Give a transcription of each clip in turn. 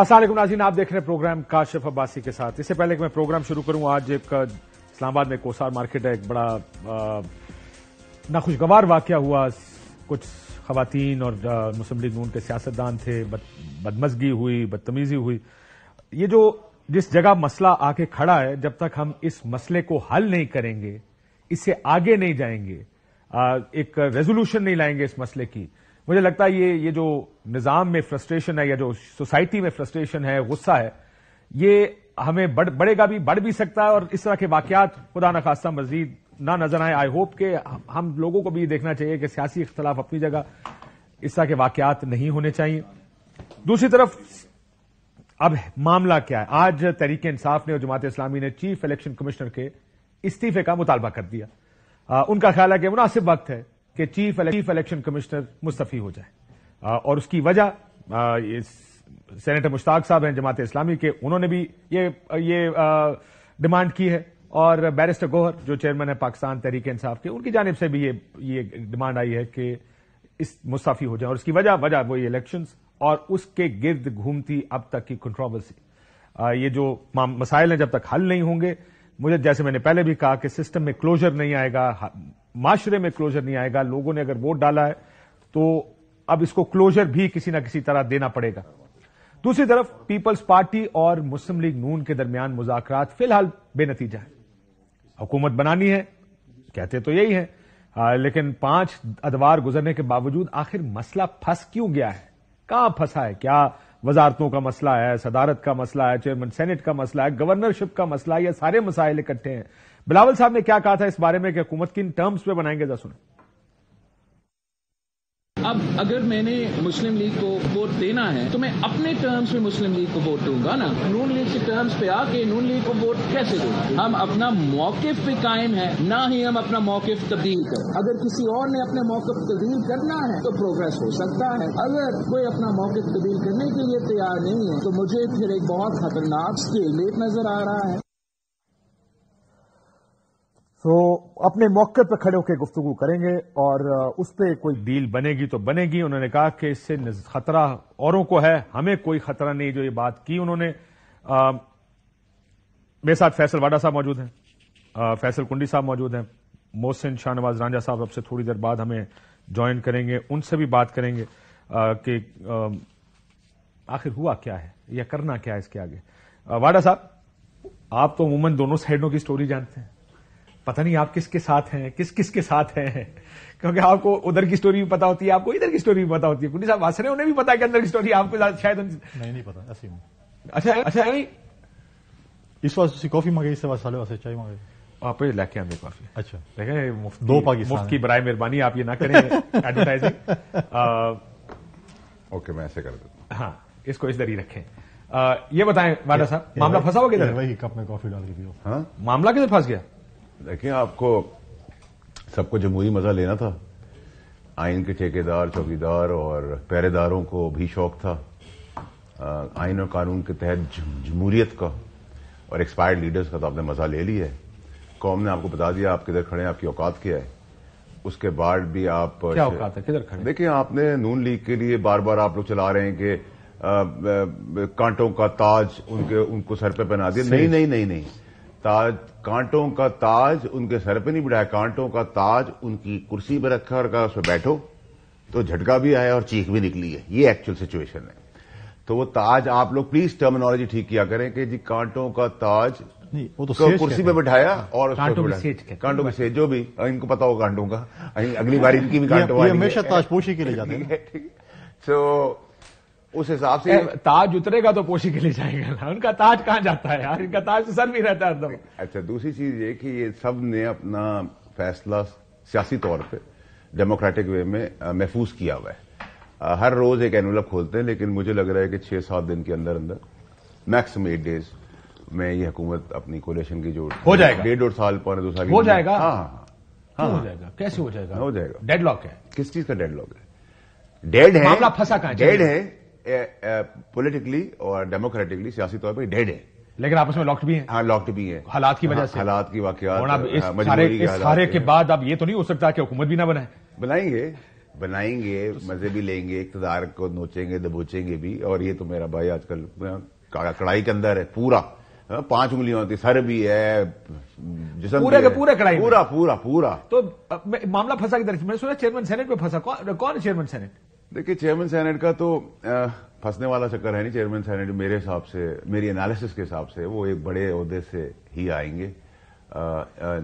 असल नाजीन आप देख रहे हैं प्रोग्राम काशिफ अब्बासी के साथ इससे पहले कि मैं प्रोग्राम शुरू करूं आज एक इस्लामाबाद में कोसार मार्केट है एक बड़ा नाखुशगवार वाक़ हुआ कुछ खातन और मुस्लिम लीग नून के सियासतदान थे बद, बदमजगी हुई बदतमीजी हुई ये जो जिस जगह मसला आके खड़ा है जब तक हम इस मसले को हल नहीं करेंगे इससे आगे नहीं जाएंगे आ, एक रेजोल्यूशन नहीं लाएंगे इस मसले की मुझे लगता है ये ये जो निज़ाम में फ्रस्ट्रेशन है या जो सोसाइटी में फ्रस्ट्रेशन है गुस्सा है ये हमें बढ़ बढ़ेगा भी बढ़ भी सकता है और इस तरह के वाकियात खुदा न खास्ता मजीद ना नजर आए आई होप के हम लोगों को भी ये देखना चाहिए कि सियासी इख्तलाफ अपनी जगह इस तरह के वाकत नहीं होने चाहिए दूसरी तरफ अब मामला क्या है आज तहरीक इंसाफ ने और जमात इस्लामी ने चीफ इलेक्शन कमिश्नर के इस्तीफे का मुतालबा कर दिया आ, उनका ख्याल है कि मुनासिब वक्त है कि चीफ इलेक्शन कमिश्नर मुस्तफी हो जाए और उसकी वजह सेनेटर मुश्ताक साहब हैं जमात इस्लामी के उन्होंने भी ये ये डिमांड की है और बैरिस्टर गोहर जो चेयरमैन है पाकिस्तान तहरीक इंसाफ के उनकी जानब से भी ये ये डिमांड आई है कि इस मुस्ताफी हो जाए और उसकी वजह वजह वो ये इलेक्शन और उसके गिर्द घूमती अब तक की कंट्रोवर्सी ये जो मसाइल हैं जब तक हल नहीं होंगे मुझे जैसे मैंने पहले भी कहा कि सिस्टम में क्लोजर नहीं आएगा माशरे में क्लोजर नहीं आएगा लोगों ने अगर वोट डाला है तो अब इसको क्लोजर भी किसी ना किसी तरह देना पड़ेगा दूसरी तरफ पीपल्स पार्टी और मुस्लिम लीग नून के दरमियान मुजाकर फिलहाल बेनतीजा है हुकूमत बनानी है कहते तो यही है आ, लेकिन पांच अदवार गुजरने के बावजूद आखिर मसला फंस क्यों गया है कहां फंसा है क्या वजारतों का मसला है सदारत का मसला है चेयरमैन सेनेट का मसला है गवर्नरशिप का मसला है यह सारे मसाइल इकट्ठे हैं बिलावल साहब ने क्या कहा था इस बारे में कि हुकूमत किन टर्म्स पे बनाएंगे जरा सुने अब अगर मैंने मुस्लिम लीग को वोट देना है तो मैं अपने टर्म्स में मुस्लिम लीग को वोट दूंगा ना नून लीग के टर्म्स पे आके नून लीग को वोट कैसे दूंगा हम अपना मौकफ पे कायम है ना ही हम अपना मौकफ तब्दील करें अगर किसी और ने अपने मौकफ तब्दील करना है तो प्रोग्रेस हो सकता है अगर कोई अपना मौकफ तब्दील करने के लिए तैयार नहीं है तो मुझे फिर एक बहुत खतरनाक स्केल नजर आ रहा है सो तो अपने मौके पर खड़े होकर गुफ्तगु करेंगे और उस पर कोई डील बनेगी तो बनेगी उन्होंने कहा कि इससे खतरा औरों को है हमें कोई खतरा नहीं जो ये बात की उन्होंने आ, मेरे साथ फैसल वाडा साहब मौजूद हैं फैसल कुंडी साहब मौजूद हैं मोहसिन शाहनवाज रांझा साहब अब से थोड़ी देर बाद हमें ज्वाइन करेंगे उनसे भी बात करेंगे कि आखिर हुआ क्या है या करना क्या है इसके आगे वाडा साहब आप तो अमूमन दोनों साइडों की स्टोरी जानते हैं पता नहीं आप किसके साथ हैं किस किस के साथ हैं क्योंकि आपको उधर की स्टोरी भी पता होती है आपको इधर की स्टोरी भी पता होती है कुंडी साहब हंस रहे उन्हें भी पता है कि अंदर की स्टोरी आपको शायद नहीं नहीं पता ऐसी अच्छा अच्छा नहीं इस बार उसकी कॉफी मंगाई इस बार साले वासे चाय मंगाई आप लेके आंदे कॉफी अच्छा देखें मुफ्त दो पाकिस्तान मुफ्त की बराए मेहरबानी आप ये ना करें एडवर्टाइजिंग ओके मैं ऐसे कर देता हूँ हाँ इसको इस दरी रखें आ, ये बताएं वाडा साहब मामला फंसा हो गया वही कप में कॉफी डाल के पियो हो हाँ? मामला किधर फंस गया देखिए आपको सबको जमहूरी मजा लेना था आइन के ठेकेदार चौकीदार और पहरेदारों को भी शौक था आइन और कानून के तहत जमहूरियत का और एक्सपायर्ड लीडर्स का तो आपने मजा ले लिया है कौम ने आपको बता दिया आप किधर खड़े हैं आपकी औकात क्या है उसके बाद भी आप क्या औकात है किधर खड़े देखिए आपने नून लीग के लिए बार बार आप लोग चला रहे हैं कि कांटों का ताज उनके उनको सर पर पहना दिया नहीं नहीं नहीं नहीं नहीं ताज कांटों का ताज उनके सर पे नहीं बिठाया कांटों का ताज उनकी कुर्सी पर रखा और कहा उस पर बैठो तो झटका भी आया और चीख भी निकली है ये एक्चुअल सिचुएशन है तो वो ताज आप लोग प्लीज टर्मिनोलॉजी ठीक किया करें कि जी कांटों का ताज नहीं, वो तो कुर्सी पे बिठाया हाँ, और कांटों की सेज कांटों जो भी हाँ, इनको पता हो कांटों का अगली हाँ, बार इनकी भी कांटों हमेशा ताजपोशी के लिए जाते हैं सो उस हिसाब से ताज उतरेगा तो पोशी के लिए जाएगा ना उनका ताज कहाँ जाता है यार इनका ताज तो सर भी रहता है तो। अच्छा दूसरी चीज ये कि ये सब ने अपना फैसला सियासी तौर पर डेमोक्रेटिक वे में महफूज किया हुआ है हर रोज एक एनवलप खोलते हैं लेकिन मुझे लग रहा है कि छह सात दिन के अंदर अंदर मैक्सिम एट डेज में ये हुकूमत अपनी कोलेशन की जो हो जाएगा डेढ़ डेढ़ साल पौने दो साल हो जाएगा हाँ हाँ हाँ हो जाएगा कैसे हो जाएगा हो जाएगा डेडलॉक है किस चीज का डेडलॉक है डेड है मामला फंसा डेड है पॉलिटिकली और डेमोक्रेटिकली सियासी तौर पर डेड है लेकिन आपस में लॉक्ड भी हैं हाँ लॉक्ड भी हैं हालात की हाँ, वजह से हालात की वाक्य हाँ, सारे, के बाद अब ये तो नहीं हो सकता कि हुकूमत भी ना बनाए बनाएंगे बनाएंगे तो मजे भी लेंगे इकतदार को नोचेंगे दबोचेंगे भी और ये तो मेरा भाई आजकल हाँ, कड़ाई के अंदर है पूरा पांच उंगलियां होती सर भी है जिसम पूरा के पूरे कड़ाई पूरा पूरा पूरा तो मामला फंसा की तरफ मैंने सुना चेयरमैन सेनेट में फंसा कौन चेयरमैन सेनेट देखिए चेयरमैन सेनेट का तो फंसने वाला चक्कर है नहीं चेयरमैन सेनेट मेरे हिसाब से मेरी एनालिसिस के हिसाब से वो एक बड़े अहदे से ही आएंगे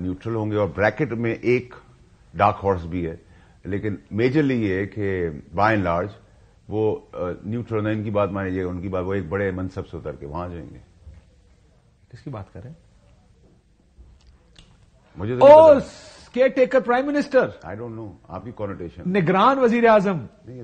न्यूट्रल होंगे और ब्रैकेट में एक डार्क हॉर्स भी है लेकिन मेजरली ये कि बाय एंड लार्ज वो न्यूट्रल इनकी बात मानी जाएगी उनकी बात वो एक बड़े मनसब से उतर के वहां जाएंगे किसकी बात करें मुझे तो caretaker prime minister I don't know आपकी कॉनोटेशन निगरान वजीर आजम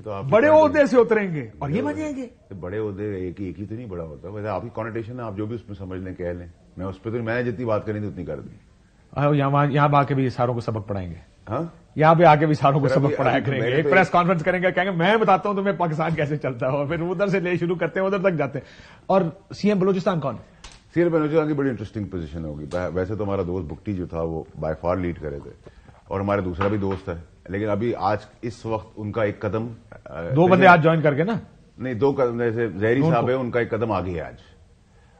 तो आप बड़े अहदे से उतरेंगे और ये बन जाएंगे बड़े अहदे एक ही एक ही तो नहीं बड़ा होता वैसे आपकी कॉनोटेशन है आप जो भी उसमें समझ लें कह लें मैं उस पर तो मैंने जितनी बात करनी थी उतनी कर दी यहां आके भी सारों को सबक पढ़ाएंगे हाँ? यहाँ पे आके भी सारों को सबक पढ़ाया तो करेंगे एक तो प्रेस कॉन्फ्रेंस करेंगे कहेंगे मैं बताता हूँ तुम्हें पाकिस्तान कैसे चलता हो फिर उधर से ले शुरू करते हैं उधर तक जाते हैं और सीएम बलूचिस्तान कौन है सीर बेनोचा की बड़ी इंटरेस्टिंग पोजीशन होगी वैसे तो हमारा दोस्त भुक्टी जो था वो बाय फार लीड करे थे और हमारा दूसरा भी दोस्त है लेकिन अभी आज इस वक्त उनका एक कदम दो बंदे आज ज्वाइन करके ना नहीं दो कदम जैसे जहरी साहब है उनका एक कदम आगे है आज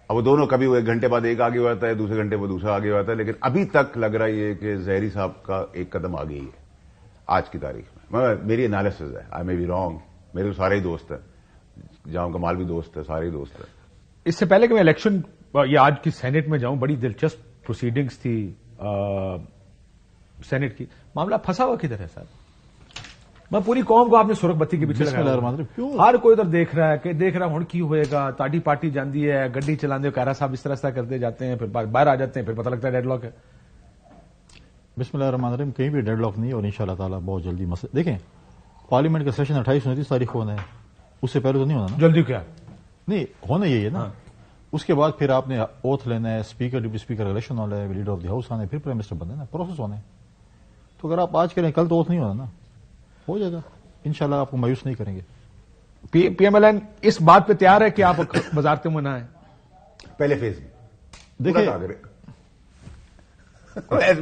अब वो दोनों कभी वो एक घंटे बाद एक आगे हुआ है दूसरे घंटे वो दूसरा आगे हुआ है लेकिन अभी तक लग रहा है कि जहरी साहब का एक कदम आगे ही है आज की तारीख में मगर मेरी एनालिसिस है आई मे बी रॉन्ग मेरे तो सारे ही दोस्त हैं जहां कमाल भी दोस्त है सारे ही दोस्त है इससे पहले कि मैं इलेक्शन ये आज की सेनेट में जाऊं बड़ी दिलचस्प प्रोसीडिंग्स थी आ, सेनेट की मामला फंसा हुआ किधर है साहब मैं पूरी कौम को आपने सुरख बत्ती के पीछे हर कोई उधर देख रहा है कि देख रहा हूं की होएगा ताटी पार्टी जाती है गड्डी चलाते कैरा साहब इस तरह से करते जाते हैं फिर बाहर आ जाते हैं फिर पता लगता है डेडलॉक है रहीम कहीं भी डेडलॉक नहीं और इंशाल्लाह ताला बहुत जल्दी मसले देखें पार्लियामेंट का सेशन अट्ठाईस उनतीस तारीख को होना है उससे पहले तो नहीं होना ना जल्दी क्या नहीं होना यही है ना हाँ। उसके बाद फिर आपने ओथ लेना है स्पीकर डिप्टी स्पीकर इलेक्शन होना है लीडर ऑफ द हाउस आने फिर प्राइम मिनिस्टर बनना है प्रोसेस होना तो अगर आप आज करें कल तो ओथ नहीं होना ना हो जाएगा इंशाल्लाह आपको मायूस नहीं करेंगे पीएमएलएन इस बात पे तैयार है कि आप वजारते मना है पहले फेज में देखिए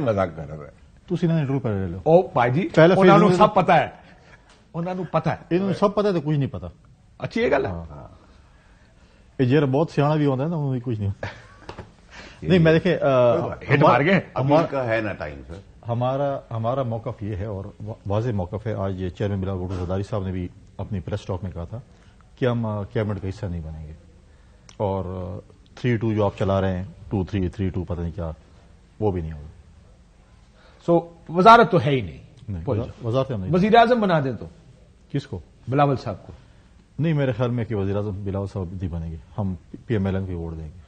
मजाक कर रहा है ਤੁਸੀਂ ਇਹਨਾਂ ਨੇ ਜ਼ਰੂਰ ਪਹਿਲੇ ਲੈ ਲਓ ਉਹ ਭਾਜੀ ਉਹਨਾਂ ਨੂੰ ਸਭ ਪਤਾ ਯਾਰ ਬਹੁਤ ਸਿਆਣਾ ਵੀ ਹੁੰਦਾ ਨਾ ਉਹਨੂੰ कुछ नहीं नहीं मैं देखे हमारा हमारा मौकफ ये है और वाज मौकफ है आज चेयरमैन बिलाल भुटो जदारी साहब ने भी अपनी प्रेस टॉक में कहा था कि हम कैबिनेट का हिस्सा नहीं बनेंगे और थ्री टू जो आप चला रहे हैं टू थ्री थ्री टू पता नहीं क्या वो भी नहीं होगा सो वजारत तो है ही नहीं, वजारत नहीं वजीर आजम बना दे तो किसको बिलावल साहब को नहीं मेरे ख्याल में कि वजी अजम बिलावल साहब ही बनेंगे हम पी एम एल एन को वोट देंगे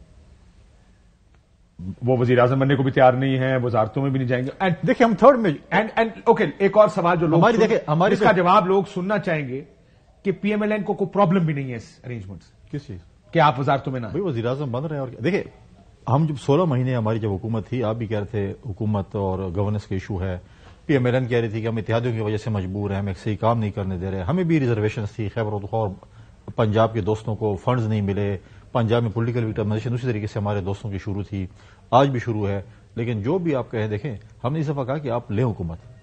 वो वजी अजम बनने को भी तैयार नहीं है वजारतों में भी नहीं जाएंगे एंड देखिए हम थर्ड में एंड एंड ओके एक और सवाल जो लोग हमारी देखिए हमारी इसका जवाब लोग सुनना चाहेंगे कि पीएमएलएन को कोई प्रॉब्लम भी नहीं है इस अरेंजमेंट से किस चीज कि आप वजारतों में ना भाई वजी अजम बन रहे हैं और देखिए हम जब सोलह महीने हमारी जब हुकूमत थी आप भी कह रहे थे हुकूमत और गवर्नेंस के इशू है पीएमएलएन कह रही थी कि हम इतिहादियों की वजह से मजबूर हैं हमें सही काम नहीं करने दे रहे हमें भी रिजर्वेशन थी खैबर और पंजाब के दोस्तों को फंड्स नहीं मिले पंजाब में पोलिटिकल विक्टमाइजेशन उसी तरीके से हमारे दोस्तों की शुरू थी आज भी शुरू है लेकिन जो भी आप कहें देखें हमने इस दफा कहा कि आप लें हुकूमत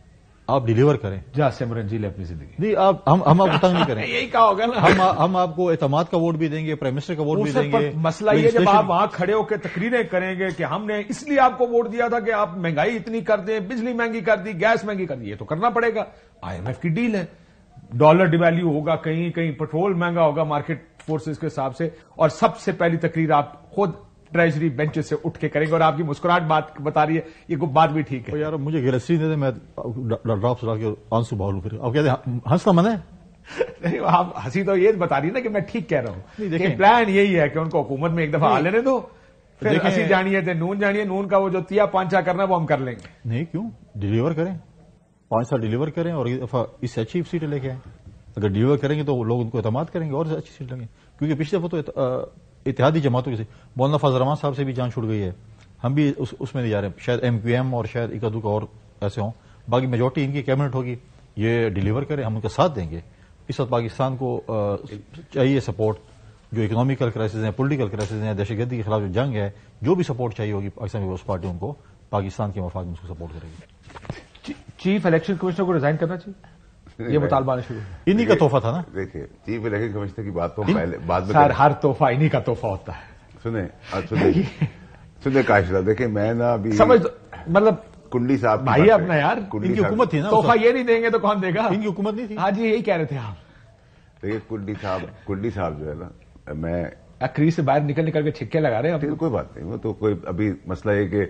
आप डिलीवर करें जा सिमरन जी ले अपनी जिंदगी नहीं आप हम हम आपको तंग नहीं करें यही कहा होगा ना हम हम आपको एतमाद का वोट भी देंगे प्राइम मिनिस्टर का वोट भी देंगे मसला ये जब आप वहां खड़े होकर तकरीरें करेंगे कि हमने इसलिए आपको वोट दिया था कि आप महंगाई इतनी कर दें बिजली महंगी कर दी गैस महंगी कर दी ये तो करना पड़ेगा आईएमएफ की डील है डॉलर डिवैल्यू होगा कहीं कहीं पेट्रोल महंगा होगा मार्केट फोर्सेस के हिसाब से और सबसे पहली तकरीर आप खुद ट्रेजरी बेंच से उठ के करेंगे और आपकी मुस्कुराहट बात बता रही है ये बात भी ठीक है यार मुझे गिलसी दे दे मैं ड्रॉप डाल के आंसू बहालू फिर अब कहते हंसता मन है नहीं आप हंसी तो ये बता रही है ना कि मैं ठीक कह रहा हूँ प्लान यही है कि उनको हुकूमत में एक दफा आ लेने दो फिर हंसी जानी है नून जानिए नून का वो जो तिया पांचा करना वो हम कर लेंगे नहीं क्यों डिलीवर करें पांच साल डिलीवर करें और एक इससे अच्छी सीटें लेके आए अगर डिलीवर करेंगे तो लोग उनको एतम करेंगे और अच्छी सीट लेंगे क्योंकि पिछले दफा तो इतिहादी जमातों के मौलाना फजल रमान साहब से भी जान छुट गई है हम भी उस उसमें नहीं जा रहे हैं शायद एम क्यू एम और शायद इकदू का और ऐसे हों बाकी मेजोरिटी इनकी कैबिनेट होगी ये डिलीवर करें हम उनका साथ देंगे इस वक्त पाकिस्तान को चाहिए सपोर्ट जो इकोनॉमिकल क्राइसिस हैं पोलिटिकल क्राइसिस हैं दहशतगर्दी के खिलाफ जो जंग है जो भी सपोर्ट चाहिए होगी पाकिस्तान पीपल्स पार्टी उनको पाकिस्तान के मफाद में उसको सपोर्ट करेगी चीफ इलेक्शन कमिश्नर को रिजाइन करना चाहिए ये मुतालबा शुरू इन्हीं का तोहफा था ना देखिए चीफ इलेक्शन कमिश्नर की बात तो पहले बाद में सर हर तोहफा इन्हीं का तोहफा होता है सुने सुने सुने काशिला देखिए मैं ना अभी समझ मतलब कुंडली साहब भाई अपना यार इनकी हुकूमत थी ना तोहफा ये नहीं देंगे तो कौन देगा इनकी हुकूमत नहीं थी हाँ जी यही कह रहे थे आप देखिए कुंडली साहब कुंडली साहब जो है ना मैं क्रीज से बाहर निकल निकल के छिक्के लगा रहे हैं कोई बात नहीं वो तो कोई अभी मसला है कि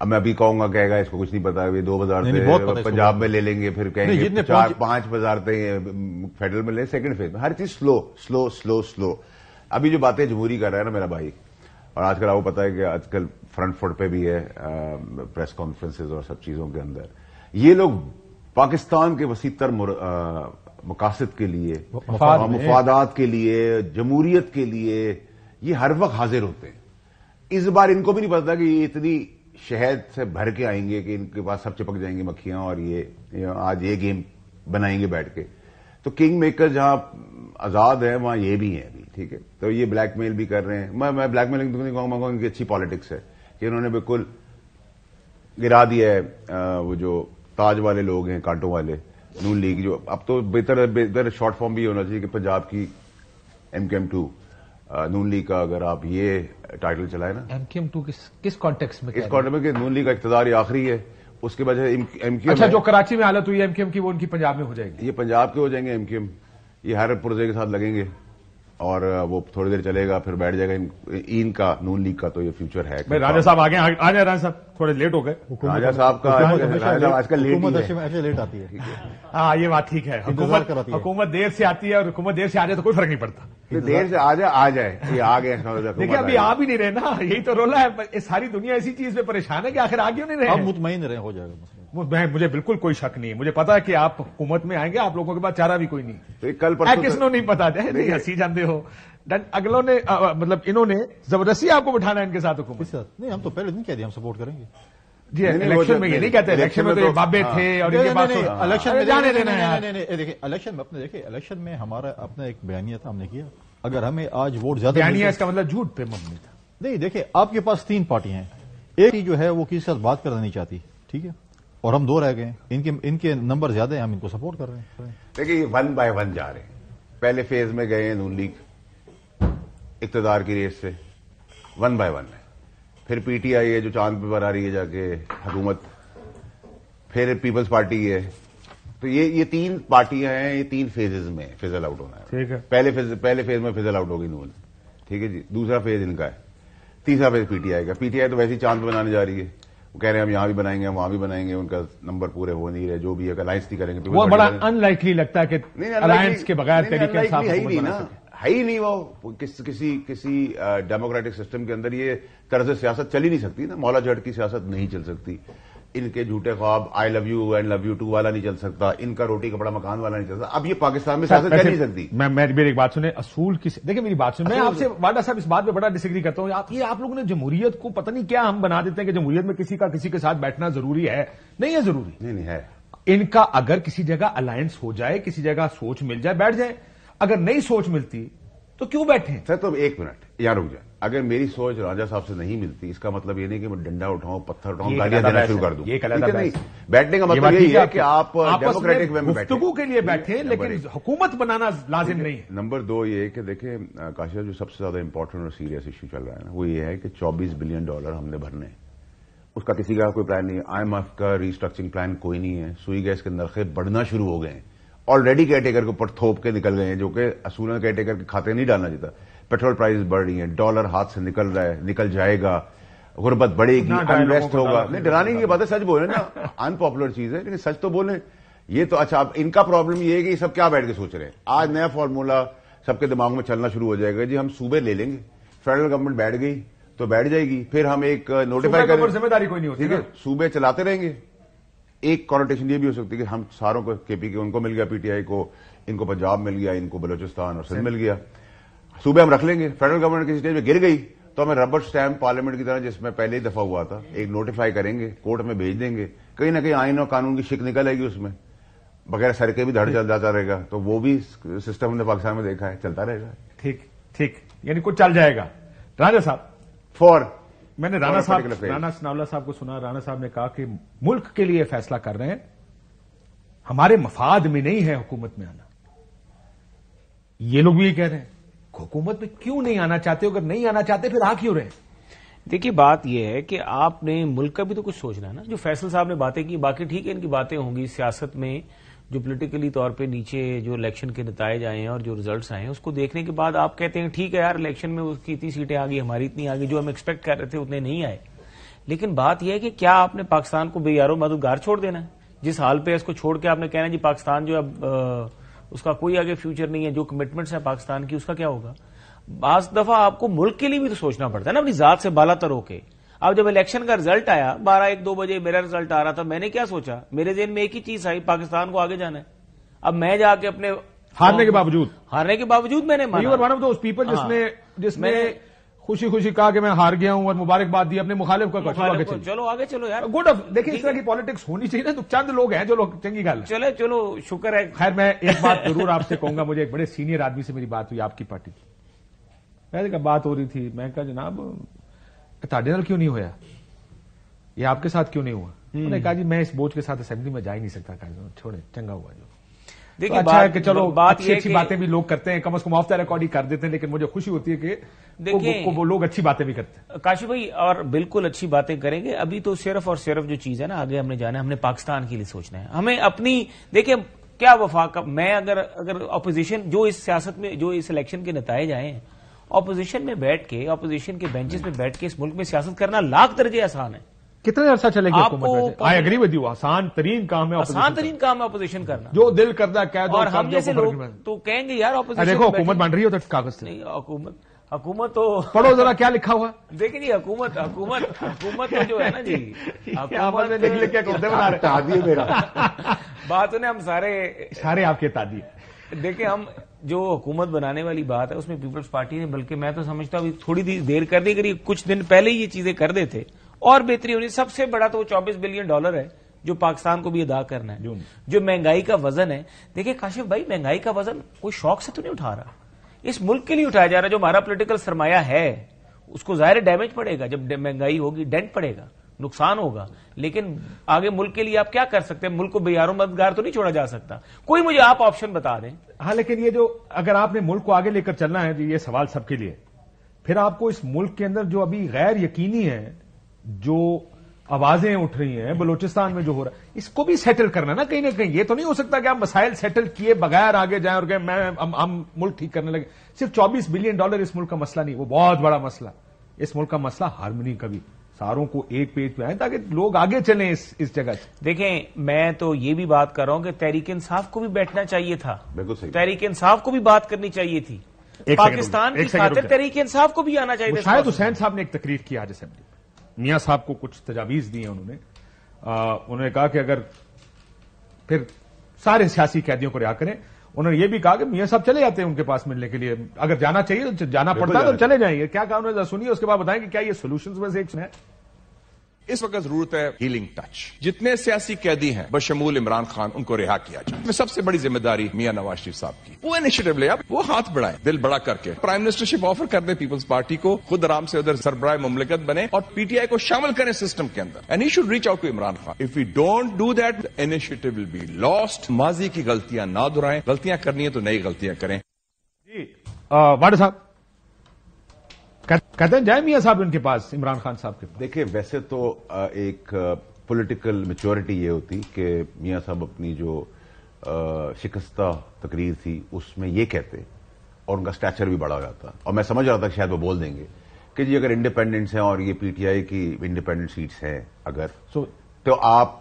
अब मैं अभी कहूंगा कहेगा इसको कुछ नहीं पता अभी दो बाजार पंजाब में ले लेंगे फिर कहेंगे चार पांच बाजार थे फेडरल में ले सेकंड फेज में हर चीज स्लो स्लो स्लो स्लो अभी जो बातें जमहूरी कर रहा है ना मेरा भाई और आजकल आपको पता है कि आजकल फ्रंट फुट पे भी है प्रेस कॉन्फ्रेंसेज और सब चीजों के अंदर ये लोग पाकिस्तान के वसीतर मकासद के लिए मफादात के लिए जमहूरियत के लिए ये हर वक्त हाजिर होते हैं इस बार इनको भी नहीं पता कि ये इतनी शहद से भर के आएंगे कि इनके पास सब चिपक जाएंगे मक्खियां और ये आज ये गेम बनाएंगे बैठ के तो किंग मेकर जहां आजाद है वहां ये भी है अभी ठीक है तो ये ब्लैकमेल भी कर रहे हैं मैं मैं तो नहीं कहूंगा इनकी अच्छी पॉलिटिक्स है कि इन्होंने बिल्कुल गिरा दिया है वो जो ताज वाले लोग हैं कांटों वाले नून लीग जो अब तो बेहतर बेहतर शॉर्ट फॉर्म भी होना चाहिए कि पंजाब की एमकेएम टू नून लीग का अगर आप ये टाइटल चलाए ना एमकेएम टू किस किस कॉन्टेक्स्ट में इस कॉन्टेक्ट में नून लीग का इकतदार आखिरी है उसके वजह एमक्यूएम अच्छा जो कराची में हालत हुई एमकेएम की वो उनकी पंजाब में हो जाएगी ये पंजाब के हो जाएंगे एमकेएम ये हैरत पुरजे के साथ लगेंगे और वो थोड़ी देर चलेगा फिर बैठ जाएगा इन, का नून लीग का तो ये फ्यूचर है भाई राजा साहब आगे आ जाए राजा साहब थोड़े लेट हो गए राजा साहब का आजकल लेट लेट आती है हाँ ये बात ठीक है हुकूमत हुकूमत देर से आती है और हुकूमत देर से आ जाए तो कोई फर्क नहीं पड़ता देर से आ जाए आ जाए ये आ गए देखिए अभी आ भी नहीं रहे ना यही तो रोला है सारी दुनिया इसी चीज में परेशान है कि आखिर आगे नहीं रहे मुतमिन रहे हो जाएगा मैं मुझे बिल्कुल कोई शक नहीं है मुझे पता है कि आप हुकूमत में आएंगे आप लोगों के पास चारा भी कोई नहीं तो कल पर किसने नहीं पता नहीं, नहीं हंसी जानते हो अगलों ने आ, मतलब इन्होंने जबरदस्ती आपको बिठाना है इनके साथ हुकूमत नहीं हम तो पहले दिन कह दिया हम सपोर्ट करेंगे जी इलेक्शन तो- में ये नहीं कहते इलेक्शन में तो, तो- बाबे हाँ। थे और इनके पास इलेक्शन तो- हाँ, में जाने देना है देखिए इलेक्शन में अपने देखिए इलेक्शन में हमारा अपना एक बयानिया था हमने किया अगर हमें आज वोट ज्यादा बयानिया इसका मतलब झूठ पे मबनी था नहीं देखिए आपके पास तीन पार्टियां हैं एक ही जो है वो किसी के साथ बात करना नहीं चाहती ठीक है और हम दो रह गए इनके इनके नंबर ज्यादा हैं हम इनको सपोर्ट कर रहे हैं देखिए वन बाय वन जा रहे हैं पहले फेज में गए हैं नून लीग इकतदार की रेस से वन बाय वन है फिर पीटीआई है जो चांद पे पर आ रही है जाके हुकूमत फिर पीपल्स पार्टी है तो ये ये तीन पार्टियां हैं ये तीन फेजेज में फिजल आउट होना है ठीक है पहले फेज पहले फेज में फिजल आउट होगी नून ठीक है जी दूसरा फेज इनका है तीसरा फेज पीटीआई का पीटीआई तो वैसे ही चांद बनाने जा रही है वो कह रहे हैं हम यहाँ भी बनाएंगे हम वहां भी बनाएंगे उनका नंबर पूरे हो नहीं रहे जो भी अगर अलायंस नहीं करेंगे वो बड़ा अनलाइकली लगता है कि अलायंस के बगैर तरीके से है ही नहीं वो किस, किसी किसी डेमोक्रेटिक सिस्टम के अंदर ये तरह से सियासत चली नहीं सकती ना मौला जट की सियासत नहीं चल सकती इनके झूठे ख्वाब I love you and love you too वाला नहीं चल सकता इनका रोटी कपड़ा मकान वाला नहीं चल सकता अब ये पाकिस्तान में अच्छा, सियासत नहीं सकती मैं मैं मेरी एक बात सुने असूल किस देखिए मेरी बात सुने मैं आपसे वाडा साहब इस बात में बड़ा डिसग्री करता हूँ आप ये आप लोगों ने जमहूरियत को पता नहीं क्या हम बना देते हैं कि जमहूरियत में किसी का किसी के साथ बैठना जरूरी है नहीं है जरूरी नहीं नहीं है इनका अगर किसी जगह अलायंस हो जाए किसी जगह सोच मिल जाए बैठ जाए अगर नई सोच मिलती तो क्यों बैठे सर तो एक मिनट यहाँ रुक जाए अगर मेरी सोच राजा साहब से नहीं मिलती इसका मतलब ये नहीं कि मैं डंडा उठाऊं पत्थर उठाऊं गालियां देना शुरू कर दूं ठीक है नहीं बैठने का मतलब यही है कि आप डेमोक्रेटिक वे में बैठे के लिए बैठे लेकिन हुकूमत बनाना लाजिम नहीं है नंबर दो ये कि देखिए काशिया जो सबसे ज्यादा इंपॉर्टेंट और सीरियस इश्यू चल रहा है ना वो ये है कि चौबीस बिलियन डॉलर हमने भरने उसका किसी का कोई प्लान नहीं है एफ का रिस्ट्रक्चरिंग प्लान कोई नहीं है सुई गैस के नरखे बढ़ना शुरू हो गए ऑलरेडी कैटेगर के ऊपर थोप के निकल गए हैं जो कि असूलन कैटेगर के खाते नहीं डालना चाहता पेट्रोल प्राइस बढ़ रही है डॉलर हाथ से निकल रहा है निकल जाएगा गुर्बत बढ़ेगी अनरेस्ट होगा नहीं डराने की बात है सच बोले ना अनपॉपुलर चीज है लेकिन सच तो बोले ये तो अच्छा अब इनका प्रॉब्लम ये है कि सब क्या बैठ के सोच रहे हैं आज नया फॉर्मूला सबके दिमाग में चलना शुरू हो जाएगा जी हम सूबे ले लेंगे फेडरल गवर्नमेंट बैठ गई तो बैठ जाएगी फिर हम एक नोटिफाई करेंगे तो जिम्मेदारी कोई नहीं होती ठीक है सूबे चलाते रहेंगे एक कॉन्टेशन ये भी हो सकती है कि हम सारों को केपी के उनको मिल गया पीटीआई को इनको पंजाब मिल गया इनको बलोचिस्तान और सिंध मिल गया सूबे हम रख लेंगे फेडरल गवर्नमेंट किसी स्टेज में गिर गई तो हमें रबर स्टैम्प पार्लियामेंट की तरह जिसमें पहले ही दफा हुआ था एक नोटिफाई करेंगे कोर्ट में भेज देंगे कहीं ना कहीं आईन और कानून की शिक निकल आएगी उसमें बगैर सड़कें भी धड़ चल जाता रहेगा तो वो भी सिस्टम हमने पाकिस्तान में देखा है चलता रहेगा ठीक ठीक यानी कुछ चल जाएगा राजा साहब फॉर मैंने राणा साहब राणा सनावला साहब को सुना राणा साहब ने कहा कि मुल्क के लिए फैसला कर रहे हैं हमारे मफाद में नहीं है हुकूमत में आना ये लोग भी ये कह रहे हैं हुकूमत में क्यों नहीं आना चाहते अगर नहीं आना चाहते फिर आ क्यों रहे देखिए बात यह है कि आपने मुल्क का भी तो कुछ सोचना है ना जो फैसल साहब ने बातें की बाकी ठीक है इनकी बातें होंगी सियासत में जो पोलिटिकली तौर पे नीचे जो इलेक्शन के नतज आए हैं और जो रिजल्ट्स आए हैं उसको देखने के बाद आप कहते हैं ठीक है यार इलेक्शन में उसकी इतनी सीटें आ गई हमारी इतनी आ गई जो हम एक्सपेक्ट कर रहे थे उतने नहीं आए लेकिन बात यह है कि क्या आपने पाकिस्तान को बेयारो मददगार छोड़ देना है जिस हाल पे इसको छोड़ के आपने कहना जी पाकिस्तान जो अब आ, उसका कोई आगे फ्यूचर नहीं है जो कमिटमेंट्स है पाकिस्तान की उसका क्या होगा बाज दफा आपको मुल्क के लिए भी तो सोचना पड़ता है ना अपनी जात से बालातर होके अब जब इलेक्शन का रिजल्ट आया बारह एक दो बजे मेरा रिजल्ट आ रहा था मैंने क्या सोचा मेरे जेन में एक ही चीज आई पाकिस्तान को आगे जाना है अब मैं जाके अपने हारने के बावजूद हारने के बावजूद मैंने पीपल जिसने हाँ। जिसने खुशी खुशी कहा कि मैं हार गया हूं और मुबारकबाद दी अपने मुखालिफ का आगे चलो, चलो आगे चलो यार गुड ऑफ देखिए इस तरह की पॉलिटिक्स होनी चाहिए ना तो चंद लोग हैं जो लोग चंगी गल चलो चलो शुक्र है खैर मैं एक बात जरूर आपसे कहूंगा मुझे एक बड़े सीनियर आदमी से मेरी बात हुई आपकी पार्टी की मैंने कहा बात हो रही थी मैं कहा जनाब ताडे क्यों नहीं होया ये आपके साथ क्यों नहीं हुआ उन्होंने कहा जी मैं इस बोझ के साथ असेंबली में जा ही नहीं सकता छोड़े चंगा हुआ जो देखिए तो अच्छा है कि चलो बात अच्छी अच्छी बातें भी लोग करते हैं कम अज कम ऑफ द रिकॉर्ड ही कर देते हैं लेकिन मुझे खुशी होती है कि देखिए वो, वो लोग अच्छी बातें भी करते हैं काशी भाई और बिल्कुल अच्छी बातें करेंगे अभी तो सिर्फ और सिर्फ जो चीज है ना आगे हमने जाना है हमने पाकिस्तान के लिए सोचना है हमें अपनी देखिए क्या वफाक मैं अगर अगर अपोजिशन जो इस सियासत में जो इस इलेक्शन के नतज आए हैं अपोजिशन में बैठ के अपोजिशन के बेंचेस में बैठ के इस मुल्क में सियासत करना लाख दर्जे आसान है कितने अरसा चलेगी आपको आई एग्री विद यू आसान तरीन काम है आसान तरीन काम है अपोजिशन करना जो दिल करता है कैद और हम जैसे लोग तो कहेंगे यार अपोजिशन देखो हुकूमत बन रही हो तो कागज से नहीं हुकूमत हुकूमत तो पढ़ो जरा क्या लिखा हुआ देखिए जी हुकूमत हुकूमत हुकूमत तो जो है ना जी हुकूमत लिख लिख के बना रहे तादी मेरा बात उन्हें हम सारे सारे आपके तादी देखिए हम जो हुकूमत बनाने वाली बात है उसमें पीपल्स पार्टी ने बल्कि मैं तो समझता हूँ थोड़ी देर कर दी करिए कुछ दिन पहले ही ये चीजें कर देते और बेहतरी होनी सबसे बड़ा तो वो चौबीस बिलियन डॉलर है जो पाकिस्तान को भी अदा करना है जो महंगाई का वजन है देखिए काशिफ भाई महंगाई का वजन कोई शौक से तो नहीं उठा रहा इस मुल्क के लिए उठाया जा रहा है जो हमारा पोलिटिकल सरमाया है उसको जाहिर डैमेज पड़ेगा जब महंगाई होगी डेंट पड़ेगा नुकसान होगा लेकिन आगे मुल्क के लिए आप क्या कर सकते हैं मुल्क को बेयारो मददगार तो नहीं छोड़ा जा सकता कोई मुझे आप ऑप्शन बता दें हाँ लेकिन ये जो अगर आपने मुल्क को आगे लेकर चलना है तो ये सवाल सबके लिए फिर आपको इस मुल्क के अंदर जो अभी गैर यकीनी है जो आवाजें उठ रही हैं बलोचिस्तान में जो हो रहा है इसको भी सेटल करना ना कहीं ना कहीं ये तो नहीं हो सकता कि आप मसाइल सेटल किए बगैर आगे जाएं और कहें मैं हम, हम मुल्क ठीक करने लगे सिर्फ 24 बिलियन डॉलर इस मुल्क का मसला नहीं वो बहुत बड़ा मसला इस मुल्क का मसला हारमोनी का भी सारों को एक पेज पे आए ताकि लोग आगे चले इस इस जगह से देखें मैं तो ये भी बात कर रहा हूं कि तहरीक इंसाफ को भी बैठना चाहिए था बिल्कुल तहरीक इंसाफ को भी बात करनी चाहिए थी पाकिस्तान की खातिर तहरीक इंसाफ को भी आना चाहिए था शायद हुसैन साहब ने एक तकरीर किया आज असेंबली मियाँ साहब को कुछ तजावीज दी है उन्होंने उन्होंने कहा कि अगर फिर सारे सियासी कैदियों को रिहा करें उन्होंने ये भी कहा कि मियाँ साहब चले जाते हैं उनके पास मिलने के लिए अगर जाना चाहिए तो जाना पड़ता है तो चले जाएंगे क्या कहा उन्होंने सुनिए उसके बाद बताएं कि क्या ये सोल्यूशन में से एक है इस वक्त जरूरत है हीलिंग टच जितने सियासी कैदी हैं बशमूल इमरान खान उनको रिहा किया जाए तो सबसे बड़ी जिम्मेदारी मियां नवाज शरीफ साहब की वो इनिशिएटिव ले आप वो हाथ बढ़ाए दिल बड़ा करके प्राइम मिनिस्टरशिप ऑफर कर दे पीपल्स पार्टी को खुद आराम से उधर सरबराह मुमलिकत बने और पीटीआई को शामिल करें सिस्टम के अंदर and he should reach out to Imran Khan if you don't do that initiative will be lost माजी की गलतियां ना दोहराएं गलतियां करनी है तो नई गलतियां करें जी वाडे साहब कहते हैं जाए मियाँ साहब इनके पास इमरान खान साहब के पास देखिए वैसे तो एक पॉलिटिकल मेच्योरिटी ये होती कि मियाँ साहब अपनी जो शिकस्ता तकरीर थी उसमें ये कहते और उनका स्टैचर भी बढ़ा जाता और मैं समझ रहा था कि शायद वो बोल देंगे कि जी अगर इंडिपेंडेंट्स हैं और ये पीटीआई की इंडिपेंडेंट सीट्स हैं अगर सो so, तो आप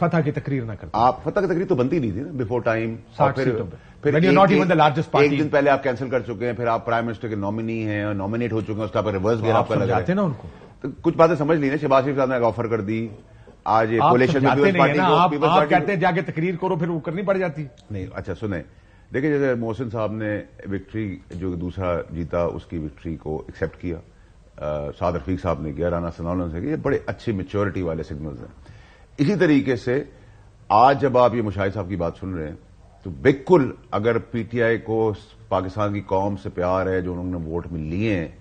फतह की तकरीर ना करते आप फतह की तकरीर तो बनती नहीं थी ना बिफोर टाइम साठ सीटों पर फिर not you're not even the एक दिन पहले आप कैंसिल कर चुके हैं फिर आप प्राइम मिनिस्टर के नॉमिनी हैं और नॉमिनेट हो चुके हैं उसका रिवर्स गेयर आपका लगा ना उनको तो कुछ बातें समझ ली ना शिवाज शरीफ साहब ने ऑफर कर दी आज कोलेशन कहते हैं जाके तकरीर करो फिर वो करनी पड़ जाती नहीं अच्छा सुने देखिए जैसे मोहसिन साहब ने विक्ट्री जो दूसरा जीता उसकी विक्ट्री को एक्सेप्ट किया साद रफीक साहब ने किया राना सना से ये बड़े अच्छे मेच्योरिटी वाले सिग्नल्स हैं इसी तरीके से आज जब आप ये मुशाहिद साहब की बात सुन रहे हैं तो बिल्कुल अगर पीटीआई को पाकिस्तान की कौम से प्यार है जो उन्होंने वोट में लिए हैं